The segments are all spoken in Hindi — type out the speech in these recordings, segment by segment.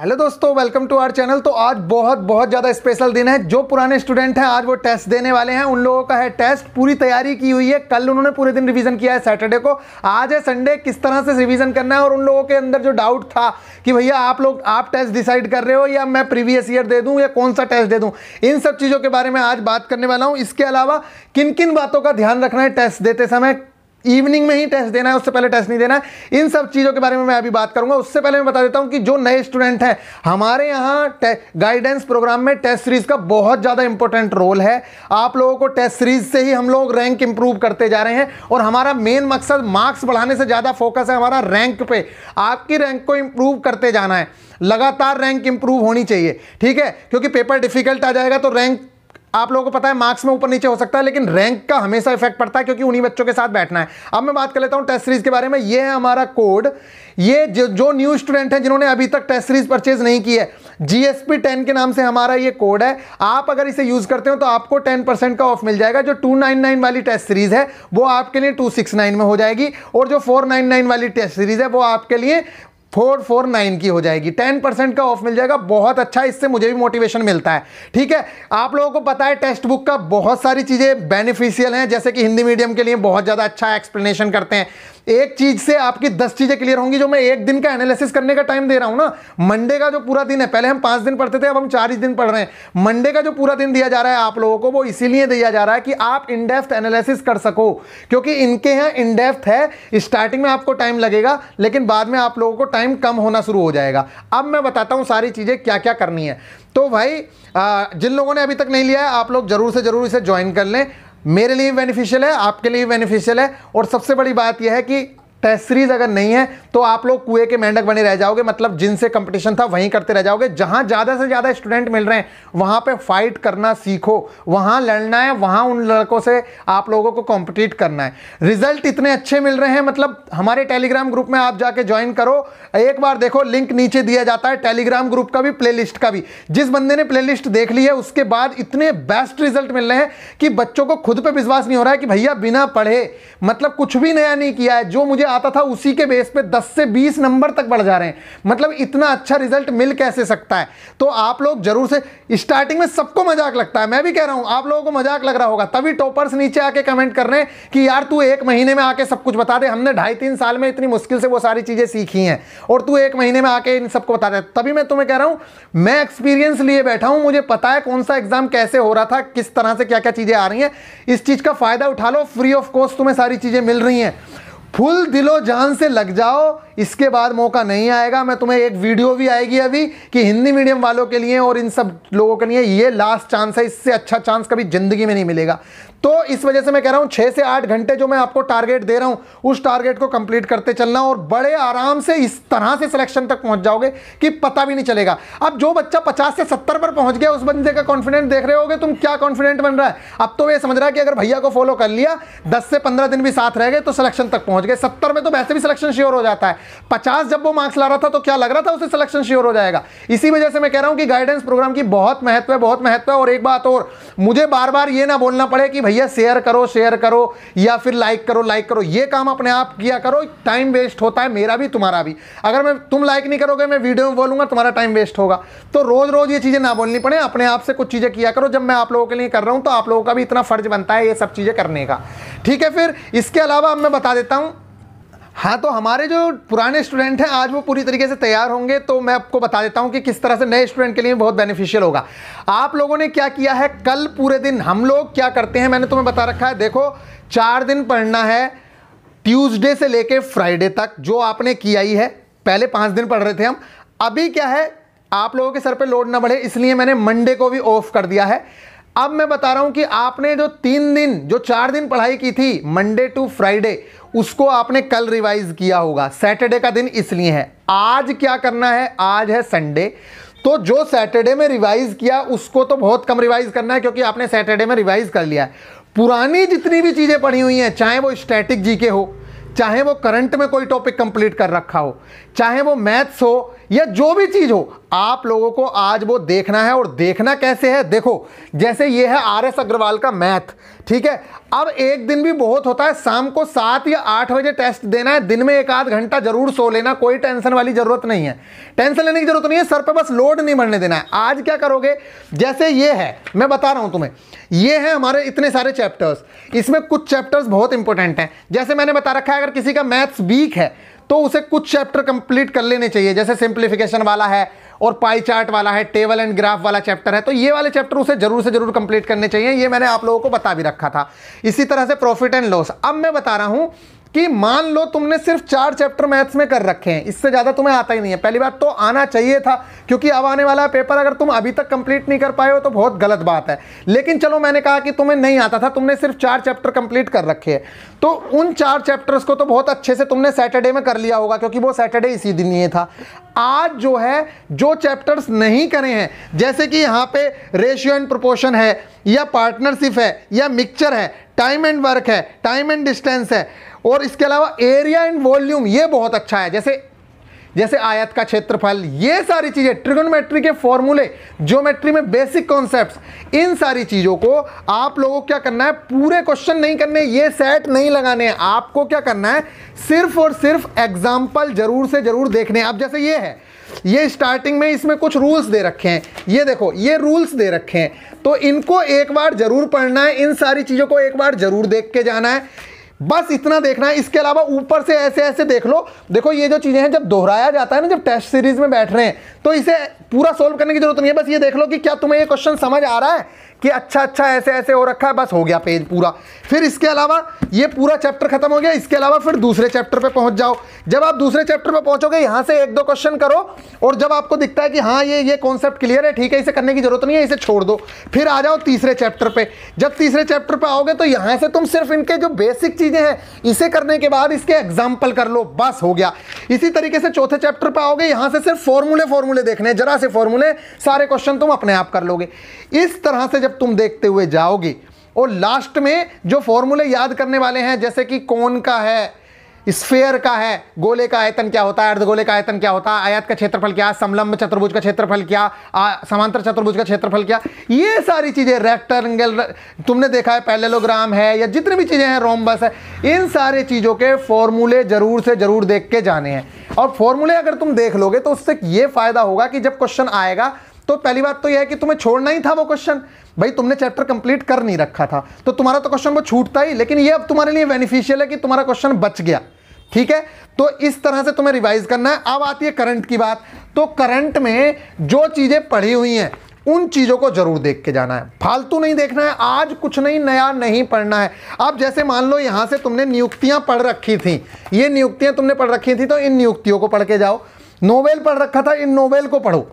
हेलो दोस्तों वेलकम टू आवर चैनल तो आज बहुत बहुत ज़्यादा स्पेशल दिन है जो पुराने स्टूडेंट हैं आज वो टेस्ट देने वाले हैं उन लोगों का है टेस्ट पूरी तैयारी की हुई है कल उन्होंने पूरे दिन रिवीजन किया है सैटरडे को आज है संडे किस तरह से रिवीजन करना है और उन लोगों के अंदर जो डाउट था कि भैया आप लोग आप टेस्ट डिसाइड कर रहे हो या मैं प्रीवियस ईयर दे दूँ या कौन सा टेस्ट दे दूँ इन सब चीज़ों के बारे में आज बात करने वाला हूँ इसके अलावा किन किन बातों का ध्यान रखना है टेस्ट देते समय इवनिंग में ही टेस्ट देना है उससे पहले टेस्ट नहीं देना है इन सब चीज़ों के बारे में मैं अभी बात करूंगा उससे पहले मैं बता देता हूं कि जो नए स्टूडेंट हैं हमारे यहाँ गाइडेंस प्रोग्राम में टेस्ट सीरीज का बहुत ज़्यादा इंपॉर्टेंट रोल है आप लोगों को टेस्ट सीरीज से ही हम लोग रैंक इंप्रूव करते जा रहे हैं और हमारा मेन मकसद मार्क्स बढ़ाने से ज़्यादा फोकस है हमारा रैंक पे आपकी रैंक को इंप्रूव करते जाना है लगातार रैंक इंप्रूव होनी चाहिए ठीक है क्योंकि पेपर डिफिकल्ट आ जाएगा तो रैंक आप लोगों को पता है मार्क्स में ऊपर नीचे हो सकता है लेकिन रैंक का हमेशा इफेक्ट पड़ता है क्योंकि उन्हीं बच्चों के साथ बैठना है अब मैं बात कर लेता हूं टेस्ट सीरीज के बारे में ये है हमारा कोड ये जो, जो न्यू स्टूडेंट हैं जिन्होंने अभी तक टेस्ट सीरीज परचेज नहीं की है जीएसपी टेन के नाम से हमारा ये कोड है आप अगर इसे यूज करते हो तो आपको टेन परसेंट का ऑफ मिल जाएगा जो टू नाइन नाइन वाली टेस्ट सीरीज है वो आपके लिए टू सिक्स नाइन में हो जाएगी और जो फोर नाइन नाइन वाली टेस्ट सीरीज है वो आपके लिए फोर फोर नाइन की हो जाएगी टेन परसेंट का ऑफ मिल जाएगा बहुत अच्छा इससे मुझे भी मोटिवेशन मिलता है ठीक है आप लोगों को पता है टेक्स्ट बुक का बहुत सारी चीज़ें बेनिफिशियल हैं जैसे कि हिंदी मीडियम के लिए बहुत ज़्यादा अच्छा एक्सप्लेनेशन करते हैं एक चीज से आपकी दस चीजें क्लियर होंगी जो मैं एक दिन का एनालिसिस करने का टाइम दे रहा हूं ना मंडे का जो पूरा दिन है पहले हम पांच दिन पढ़ते थे अब हम चार ही दिन पढ़ रहे हैं मंडे का जो पूरा दिन दिया जा रहा है आप लोगों को वो इसीलिए दिया जा रहा है कि आप इनडेप्थ एनालिसिस कर सको क्योंकि इनके यहां इनडेप्थ है स्टार्टिंग में आपको टाइम लगेगा लेकिन बाद में आप लोगों को टाइम कम होना शुरू हो जाएगा अब मैं बताता हूं सारी चीजें क्या क्या करनी है तो भाई जिन लोगों ने अभी तक नहीं लिया है आप लोग जरूर से जरूर इसे ज्वाइन कर लें मेरे लिए बेनिफिशियल है आपके लिए बेनिफिशियल है और सबसे बड़ी बात यह है कि टेस्ट सीरीज अगर नहीं है तो आप लोग कुएं के मेंढक बने रह जाओगे मतलब जिनसे कंपटीशन था वहीं करते रह जाओगे जहां ज़्यादा से ज़्यादा स्टूडेंट मिल रहे हैं वहां पे फाइट करना सीखो वहां लड़ना है वहां उन लड़कों से आप लोगों को कॉम्पिटिट करना है रिजल्ट इतने अच्छे मिल रहे हैं मतलब हमारे टेलीग्राम ग्रुप में आप जाके ज्वाइन करो एक बार देखो लिंक नीचे दिया जाता है टेलीग्राम ग्रुप का भी प्ले का भी जिस बंदे ने प्ले देख ली है उसके बाद इतने बेस्ट रिजल्ट मिल रहे हैं कि बच्चों को खुद पर विश्वास नहीं हो रहा है कि भैया बिना पढ़े मतलब कुछ भी नया नहीं किया है जो मुझे आता था उसी के बेस पे 10 से 20 नंबर तक बढ़ जा रहे हैं मतलब इतना अच्छा रिजल्ट मिल कैसे सकता है तो आप लोग जरूर से स्टार्टिंग में सबको मजाक लगता है मैं भी कह रहा हूं आप लोगों को मजाक लग रहा होगा तभी टॉपर्स नीचे आके कमेंट कर रहे हैं कि यार तू एक महीने में आके सब कुछ बता दे हमने ढाई तीन साल में इतनी मुश्किल से वो सारी चीज़ें सीखी हैं और तू एक महीने में आके इन सबको बता दे तभी मैं तुम्हें कह रहा हूं मैं एक्सपीरियंस लिए बैठा हूं मुझे पता है कौन सा एग्जाम कैसे हो रहा था किस तरह से क्या क्या चीज़ें आ रही हैं इस चीज़ का फ़ायदा उठा लो फ्री ऑफ कॉस्ट तुम्हें सारी चीज़ें मिल रही हैं फुल दिलो जान से लग जाओ इसके बाद मौका नहीं आएगा मैं तुम्हें एक वीडियो भी आएगी अभी कि हिंदी मीडियम वालों के लिए और इन सब लोगों के लिए ये लास्ट चांस है इससे अच्छा चांस कभी ज़िंदगी में नहीं मिलेगा तो इस वजह से मैं कह रहा हूँ छः से आठ घंटे जो मैं आपको टारगेट दे रहा हूँ उस टारगेट को कंप्लीट करते चलना और बड़े आराम से इस तरह से सिलेक्शन तक पहुँच जाओगे कि पता भी नहीं चलेगा अब जो बच्चा पचास से सत्तर पर पहुँच गया उस बंदे का कॉन्फिडेंट देख रहे हो तुम क्या कॉन्फिडेंट बन रहा है अब तो ये समझ रहा है कि अगर भैया को फॉलो कर लिया दस से पंद्रह दिन भी साथ रह गए तो सिलेक्शन तक पहुँच गए सत्तर में तो वैसे भी सिलेक्शन श्योर हो जाता है पचास जब वो मार्क्स ला रहा था तो क्या लग रहा था उसे सिलेक्शन श्योर हो जाएगा इसी वजह से मैं कह रहा हूँ कि गाइडेंस प्रोग्राम की बहुत महत्व है बहुत महत्व है और एक बात और मुझे बार बार ये ना बोलना पड़े कि भैया शेयर करो शेयर करो या फिर लाइक करो लाइक करो ये काम अपने आप किया करो टाइम वेस्ट होता है मेरा भी तुम्हारा भी अगर मैं तुम लाइक नहीं करोगे मैं वीडियो में बोलूंगा तुम्हारा टाइम वेस्ट होगा तो रोज़ रोज़ ये चीज़ें ना बोलनी पड़े अपने आप से कुछ चीज़ें किया करो जब मैं आप लोगों के लिए कर रहा हूँ तो आप लोगों का भी इतना फ़र्ज बनता है ये सब चीज़ें करने का ठीक है फिर इसके अलावा अब मैं बता देता हूँ हाँ तो हमारे जो पुराने स्टूडेंट हैं आज वो पूरी तरीके से तैयार होंगे तो मैं आपको बता देता हूँ कि किस तरह से नए स्टूडेंट के लिए बहुत बेनिफिशियल होगा आप लोगों ने क्या किया है कल पूरे दिन हम लोग क्या करते हैं मैंने तुम्हें बता रखा है देखो चार दिन पढ़ना है ट्यूजडे से लेकर फ्राइडे तक जो आपने किया ही है पहले पाँच दिन पढ़ रहे थे हम अभी क्या है आप लोगों के सर पर लोड ना बढ़े इसलिए मैंने मंडे को भी ऑफ कर दिया है अब मैं बता रहा हूं कि आपने जो तीन दिन जो चार दिन पढ़ाई की थी मंडे टू फ्राइडे उसको आपने कल रिवाइज किया होगा सैटरडे का दिन इसलिए है आज क्या करना है आज है संडे तो जो सैटरडे में रिवाइज किया उसको तो बहुत कम रिवाइज करना है क्योंकि आपने सैटरडे में रिवाइज कर लिया है पुरानी जितनी भी चीज़ें पढ़ी हुई हैं चाहे वो स्टैटिक जीके हो चाहे वो करंट में कोई टॉपिक कंप्लीट कर रखा हो चाहे वो मैथ्स हो या जो भी चीज़ हो आप लोगों को आज वो देखना है और देखना कैसे है देखो जैसे ये है आर एस अग्रवाल का मैथ ठीक है अब एक दिन भी बहुत होता है शाम को सात या आठ बजे टेस्ट देना है दिन में एक आध घंटा जरूर सो लेना कोई टेंशन वाली जरूरत नहीं है टेंशन लेने की जरूरत नहीं है सर पे बस लोड नहीं बढ़ने देना है आज क्या करोगे जैसे ये है मैं बता रहा हूं तुम्हें ये है हमारे इतने सारे चैप्टर्स इसमें कुछ चैप्टर्स बहुत इंपॉर्टेंट हैं जैसे मैंने बता रखा है अगर किसी का मैथ्स वीक है तो उसे कुछ चैप्टर कंप्लीट कर लेने चाहिए जैसे सिंप्लीफिकेशन वाला है और पाई चार्ट वाला है टेबल एंड ग्राफ वाला चैप्टर है तो ये वाले चैप्टर उसे जरूर से जरूर कंप्लीट करने चाहिए ये मैंने आप लोगों को बता भी रखा था इसी तरह से प्रॉफिट एंड लॉस अब मैं बता रहा हूं कि मान लो तुमने सिर्फ चार चैप्टर मैथ्स में कर रखे हैं इससे ज़्यादा तुम्हें आता ही नहीं है पहली बात तो आना चाहिए था क्योंकि अब आने वाला पेपर अगर तुम अभी तक कंप्लीट नहीं कर पाए हो तो बहुत गलत बात है लेकिन चलो मैंने कहा कि तुम्हें नहीं आता था तुमने सिर्फ चार चैप्टर कंप्लीट कर रखे हैं तो उन चार चैप्टर्स को तो बहुत अच्छे से तुमने सैटरडे में कर लिया होगा क्योंकि वो सैटरडे इसी दिन ये था आज जो है जो चैप्टर्स नहीं करे हैं जैसे कि यहाँ पे रेशियो एंड प्रोपोर्शन है या पार्टनरशिप है या मिक्सचर है टाइम एंड वर्क है टाइम एंड डिस्टेंस है और इसके अलावा एरिया एंड वॉल्यूम ये बहुत अच्छा है जैसे जैसे आयत का क्षेत्रफल ये सारी चीज़ें ट्रिगोनोमेट्री के फॉर्मूले ज्योमेट्री में बेसिक कॉन्सेप्ट्स इन सारी चीज़ों को आप लोगों को क्या करना है पूरे क्वेश्चन नहीं करने ये सेट नहीं लगाने हैं आपको क्या करना है सिर्फ और सिर्फ एग्जाम्पल जरूर से जरूर देखने अब जैसे ये है ये स्टार्टिंग में इसमें कुछ रूल्स दे रखे हैं ये देखो ये रूल्स दे रखे हैं तो इनको एक बार जरूर पढ़ना है इन सारी चीज़ों को एक बार जरूर देख के जाना है बस इतना देखना है इसके अलावा ऊपर से ऐसे ऐसे देख लो देखो ये जो चीज़ें हैं जब दोहराया जाता है ना जब टेस्ट सीरीज में बैठ रहे हैं तो इसे पूरा सोल्व करने की जरूरत नहीं है बस ये देख लो कि क्या तुम्हें ये क्वेश्चन समझ आ रहा है कि अच्छा अच्छा ऐसे ऐसे हो रखा है बस हो गया पेज पूरा फिर इसके अलावा ये पूरा चैप्टर खत्म हो गया इसके अलावा फिर दूसरे चैप्टर पे पहुंच जाओ जब आप दूसरे चैप्टर पे पहुंचोगे यहां से एक दो क्वेश्चन करो और जब आपको दिखता है कि हाँ ये ये कॉन्सेप्ट क्लियर है ठीक है इसे करने की जरूरत नहीं है इसे छोड़ दो फिर आ जाओ तीसरे चैप्टर पर जब तीसरे चैप्टर पर आओगे तो यहां से तुम सिर्फ इनके जो बेसिक चीज़ें हैं इसे करने के बाद इसके एग्जाम्पल कर लो बस हो गया इसी तरीके से चौथे चैप्टर पर आओगे यहां से सिर्फ फॉर्मूले फॉर्मूले देखने जरा से फॉर्मूले सारे क्वेश्चन तुम अपने आप कर लोगे इस तरह से जब जब तुम देखते हुए जाओगे और लास्ट में जो फॉर्मूले याद करने वाले हैं जैसे कि कौन का है स्फेयर का है गोले का आयतन क्या होता है अर्धगोले का आयतन क्या होता है आयत का क्षेत्रफल क्या समलंब चतुर्भुज का क्षेत्रफल क्या समांतर चतुर्भुज का क्षेत्रफल क्या ये सारी चीज़ें रेक्टेंगल तुमने देखा है पैलेलोग्राम है या जितनी भी चीज़ें हैं रोमबस है इन सारे चीज़ों के फॉर्मूले ज़रूर से ज़रूर देख के जाने हैं और फॉर्मूले अगर तुम देख लोगे तो उससे ये फ़ायदा होगा कि जब क्वेश्चन आएगा तो पहली बात तो यह है कि तुम्हें छोड़ना ही था वो क्वेश्चन भाई तुमने चैप्टर कंप्लीट कर नहीं रखा था तो तुम्हारा तो क्वेश्चन वो छूटता ही लेकिन ये अब तुम्हारे लिए बेनिफिशियल है कि तुम्हारा क्वेश्चन बच गया ठीक है तो इस तरह से तुम्हें रिवाइज करना है अब आती है करंट की बात तो करंट में जो चीज़ें पढ़ी हुई हैं उन चीज़ों को जरूर देख के जाना है फालतू नहीं देखना है आज कुछ नहीं नया नहीं पढ़ना है अब जैसे मान लो यहां से तुमने नियुक्तियां पढ़ रखी थी ये नियुक्तियां तुमने पढ़ रखी थी तो इन नियुक्तियों को पढ़ के जाओ नोवेल पढ़ रखा था इन नोवेल को पढ़ो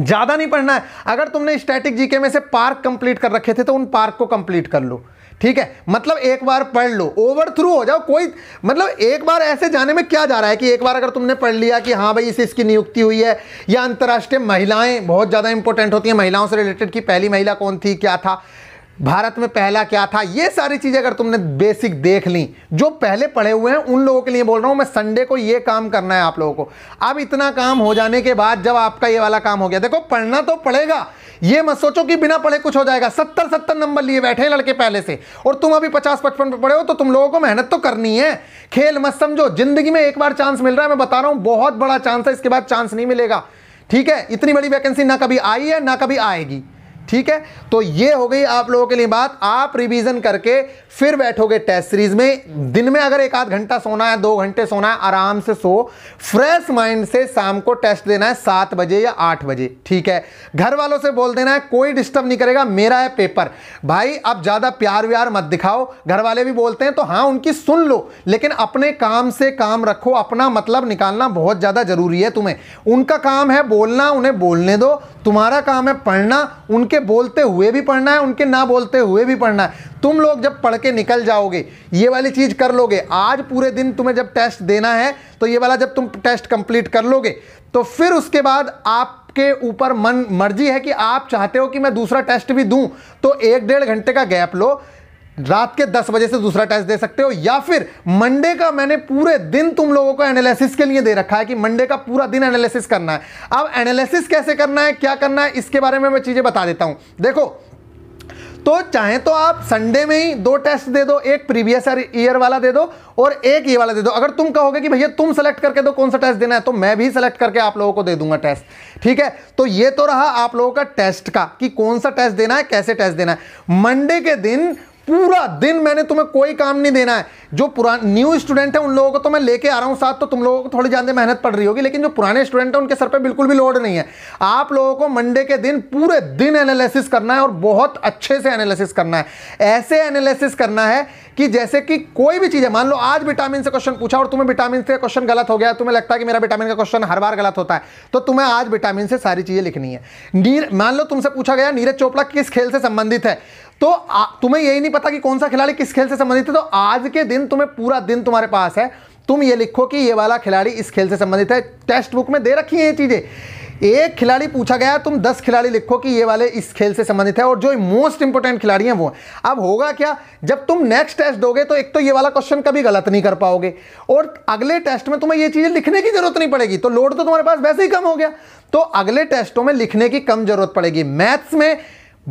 ज़्यादा नहीं पढ़ना है अगर तुमने स्टैटिक जीके में से पार्क कंप्लीट कर रखे थे तो उन पार्क को कंप्लीट कर लो ठीक है मतलब एक बार पढ़ लो ओवर थ्रू हो जाओ कोई मतलब एक बार ऐसे जाने में क्या जा रहा है कि एक बार अगर तुमने पढ़ लिया कि हाँ भाई इसे इसकी नियुक्ति हुई है या अंतर्राष्ट्रीय महिलाएं बहुत ज़्यादा इंपॉर्टेंट होती हैं महिलाओं से रिलेटेड कि पहली महिला कौन थी क्या था भारत में पहला क्या था ये सारी चीज़ें अगर तुमने बेसिक देख ली जो पहले पढ़े हुए हैं उन लोगों के लिए बोल रहा हूं मैं संडे को ये काम करना है आप लोगों को अब इतना काम हो जाने के बाद जब आपका ये वाला काम हो गया देखो पढ़ना तो पड़ेगा ये मत सोचो कि बिना पढ़े कुछ हो जाएगा सत्तर सत्तर नंबर लिए बैठे हैं लड़के पहले से और तुम अभी पचास पचपन पे पढ़े हो तो तुम लोगों को मेहनत तो करनी है खेल मत समझो जिंदगी में एक बार चांस मिल रहा है मैं बता रहा हूं बहुत बड़ा चांस है इसके बाद चांस नहीं मिलेगा ठीक है इतनी बड़ी वैकेंसी ना कभी आई है ना कभी आएगी ठीक है तो ये हो गई आप लोगों के लिए बात आप रिवीजन करके फिर बैठोगे टेस्ट सीरीज में दिन में अगर एक आध घंटा सोना है दो घंटे सोना है आराम से सो फ्रेश माइंड से शाम को टेस्ट देना है सात बजे या आठ बजे ठीक है घर वालों से बोल देना है कोई डिस्टर्ब नहीं करेगा मेरा है पेपर भाई आप ज़्यादा प्यार व्यार मत दिखाओ घर वाले भी बोलते हैं तो हाँ उनकी सुन लो लेकिन अपने काम से काम रखो अपना मतलब निकालना बहुत ज़्यादा ज़रूरी है तुम्हें उनका काम है बोलना उन्हें बोलने दो तुम्हारा काम है पढ़ना उनके उनके बोलते हुए भी पढ़ना है उनके ना बोलते हुए भी पढ़ना है तुम लोग जब पढ़ के निकल जाओगे ये वाली चीज़ कर लोगे आज पूरे दिन तुम्हें जब टेस्ट देना है तो ये वाला जब तुम टेस्ट कंप्लीट कर लोगे तो फिर उसके बाद आप के ऊपर मन मर्जी है कि आप चाहते हो कि मैं दूसरा टेस्ट भी दूं तो एक डेढ़ घंटे का गैप लो रात के 10 बजे से दूसरा टेस्ट दे सकते हो या फिर मंडे का मैंने पूरे दिन तुम लोगों को एनालिसिस के लिए दे रखा है कि मंडे का पूरा दिन एनालिसिस करना है अब एनालिसिस कैसे करना है क्या करना है इसके बारे में मैं चीज़ें बता देता हूं देखो तो चाहे तो आप संडे में ही दो टेस्ट दे दो एक प्रीवियस ईयर वाला दे दो और एक ये वाला दे दो अगर तुम कहोगे कि भैया तुम सेलेक्ट करके दो कौन सा टेस्ट देना है तो मैं भी सेलेक्ट करके आप लोगों को दे दूंगा टेस्ट ठीक है तो ये तो रहा आप लोगों का टेस्ट का कि कौन सा टेस्ट देना है कैसे टेस्ट देना है मंडे के दिन पूरा दिन मैंने तुम्हें कोई काम नहीं देना है जो पुरा न्यू स्टूडेंट है उन लोगों को तो मैं लेके आ रहा हूँ साथ तो तुम लोगों को थोड़ी ज़्यादा मेहनत पड़ रही होगी लेकिन जो पुराने स्टूडेंट हैं उनके सर पे बिल्कुल भी लोड नहीं है आप लोगों को मंडे के दिन पूरे दिन एनालिसिस करना है और बहुत अच्छे से एनालिसिस करना है ऐसे एनालिसिस करना है कि जैसे कि कोई भी चीज़ है मान लो आज विटामिन से क्वेश्चन पूछा और तुम्हें विटामिन से क्वेश्चन गलत हो गया तुम्हें लगता है कि मेरा विटामिन का क्वेश्चन हर बार गलत होता है तो तुम्हें आज विटामिन से सारी चीज़ें लिखनी है मान लो तुमसे पूछा गया नीरज चोपड़ा किस खेल से संबंधित है तो आ, तुम्हें यही नहीं पता कि कौन सा खिलाड़ी किस खेल से संबंधित है तो आज के दिन तुम्हें पूरा दिन तुम्हारे पास है तुम ये लिखो कि ये वाला खिलाड़ी इस खेल से संबंधित है टेस्ट बुक में दे रखी है ये चीज़ें एक खिलाड़ी पूछा गया तुम दस खिलाड़ी लिखो कि ये वाले इस खेल से संबंधित है और जो मोस्ट इंपॉर्टेंट खिलाड़ी हैं वो अब होगा क्या जब तुम नेक्स्ट टेस्ट दोगे तो एक तो ये वाला क्वेश्चन कभी गलत नहीं कर पाओगे और अगले टेस्ट में तुम्हें ये चीज़ें लिखने की जरूरत नहीं पड़ेगी तो लोड तो तुम्हारे पास वैसे ही कम हो गया तो अगले टेस्टों में लिखने की कम जरूरत पड़ेगी मैथ्स में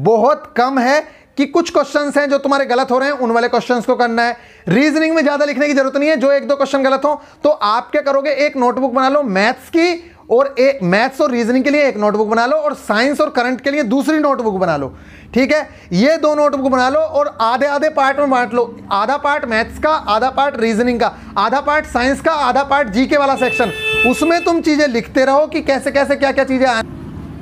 बहुत कम है कि कुछ क्वेश्चन हैं जो तुम्हारे गलत हो रहे हैं उन वाले क्वेश्चन को करना है रीजनिंग में ज़्यादा लिखने की जरूरत नहीं है जो एक दो क्वेश्चन गलत हो तो आप क्या करोगे एक नोटबुक बना लो मैथ्स की और एक मैथ्स और रीजनिंग के लिए एक नोटबुक बना लो और साइंस और करंट के लिए दूसरी नोटबुक बना लो ठीक है ये दो नोटबुक बना लो और आधे आधे पार्ट में बांट लो आधा पार्ट मैथ्स का आधा पार्ट रीजनिंग का आधा पार्ट साइंस का आधा पार्ट जीके वाला सेक्शन उसमें तुम चीज़ें लिखते रहो कि कैसे कैसे क्या क्या चीज़ें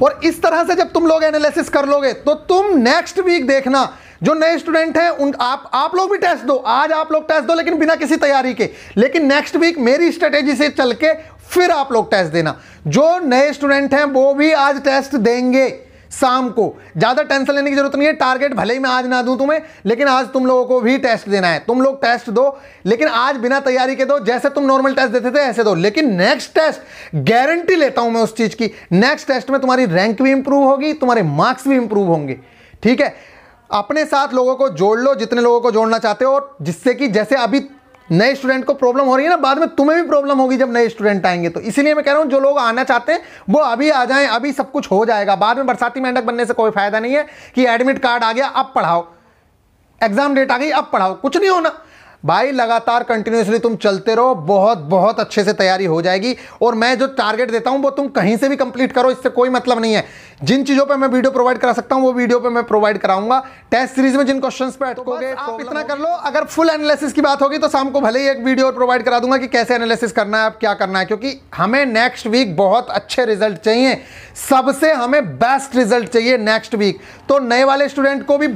और इस तरह से जब तुम लोग एनालिसिस कर लोगे तो तुम नेक्स्ट वीक देखना जो नए स्टूडेंट हैं उन आप आप लोग भी टेस्ट दो आज आप लोग टेस्ट दो लेकिन बिना किसी तैयारी के लेकिन नेक्स्ट वीक मेरी स्ट्रेटेजी से चल के फिर आप लोग टेस्ट देना जो नए स्टूडेंट हैं वो भी आज टेस्ट देंगे शाम को ज़्यादा टेंशन लेने की जरूरत नहीं है टारगेट भले ही मैं आज ना दूं तुम्हें लेकिन आज तुम लोगों को भी टेस्ट देना है तुम लोग टेस्ट दो लेकिन आज बिना तैयारी के दो जैसे तुम नॉर्मल टेस्ट देते थे ऐसे दो लेकिन नेक्स्ट टेस्ट गारंटी लेता हूं मैं उस चीज़ की नेक्स्ट टेस्ट में तुम्हारी रैंक भी इंप्रूव होगी तुम्हारे मार्क्स भी इंप्रूव होंगे ठीक है अपने साथ लोगों को जोड़ लो जितने लोगों को जोड़ना चाहते हो और जिससे कि जैसे अभी नए स्टूडेंट को प्रॉब्लम हो रही है ना बाद में तुम्हें भी प्रॉब्लम होगी जब नए स्टूडेंट आएंगे तो इसीलिए मैं कह रहा हूँ जो लोग आना चाहते हैं वो अभी आ जाएं अभी सब कुछ हो जाएगा बाद में बरसाती मेंढक बनने से कोई फायदा नहीं है कि एडमिट कार्ड आ गया अब पढ़ाओ एग्जाम डेट आ गई अब पढ़ाओ कुछ नहीं होना भाई लगातार कंटिन्यूसली तुम चलते रहो बहुत बहुत अच्छे से तैयारी हो जाएगी और मैं जो टारगेट देता हूं वो तुम कहीं से भी कंप्लीट करो इससे कोई मतलब नहीं है जिन चीज़ों पे मैं वीडियो प्रोवाइड करा सकता हूं वो वीडियो पे मैं प्रोवाइड कराऊंगा टेस्ट सीरीज में जिन क्वेश्चंस पे तो अटकोगे तो आप इतना कर लो अगर फुल एनालिसिस की बात होगी तो शाम को भले ही एक वीडियो प्रोवाइड करा दूंगा कि कैसे एनालिसिस करना है आप क्या करना है क्योंकि हमें नेक्स्ट वीक बहुत अच्छे रिजल्ट चाहिए सबसे हमें बेस्ट रिजल्ट चाहिए नेक्स्ट वीक तो नए वाले स्टूडेंट को भी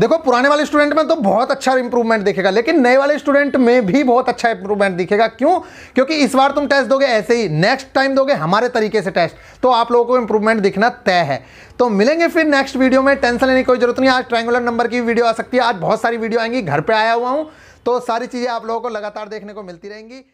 देखो पुराने वाले स्टूडेंट में तो बहुत अच्छा इंप्रूवमेंट देखेगा लेकिन नए वाले वाले स्टूडेंट में भी बहुत अच्छा इंप्रूवमेंट दिखेगा क्यों क्योंकि इस बार तुम टेस्ट दोगे ऐसे ही नेक्स्ट टाइम दोगे हमारे तरीके से टेस्ट तो आप लोगों को इंप्रूवमेंट दिखना तय है तो मिलेंगे फिर नेक्स्ट वीडियो में टेंशन लेने की कोई जरूरत नहीं आज ट्राइंगुलर नंबर की वीडियो आ सकती है आज बहुत सारी वीडियो आएंगी घर पर आया हुआ हूँ तो सारी चीज़ें आप लोगों को लगातार देखने को मिलती रहेंगी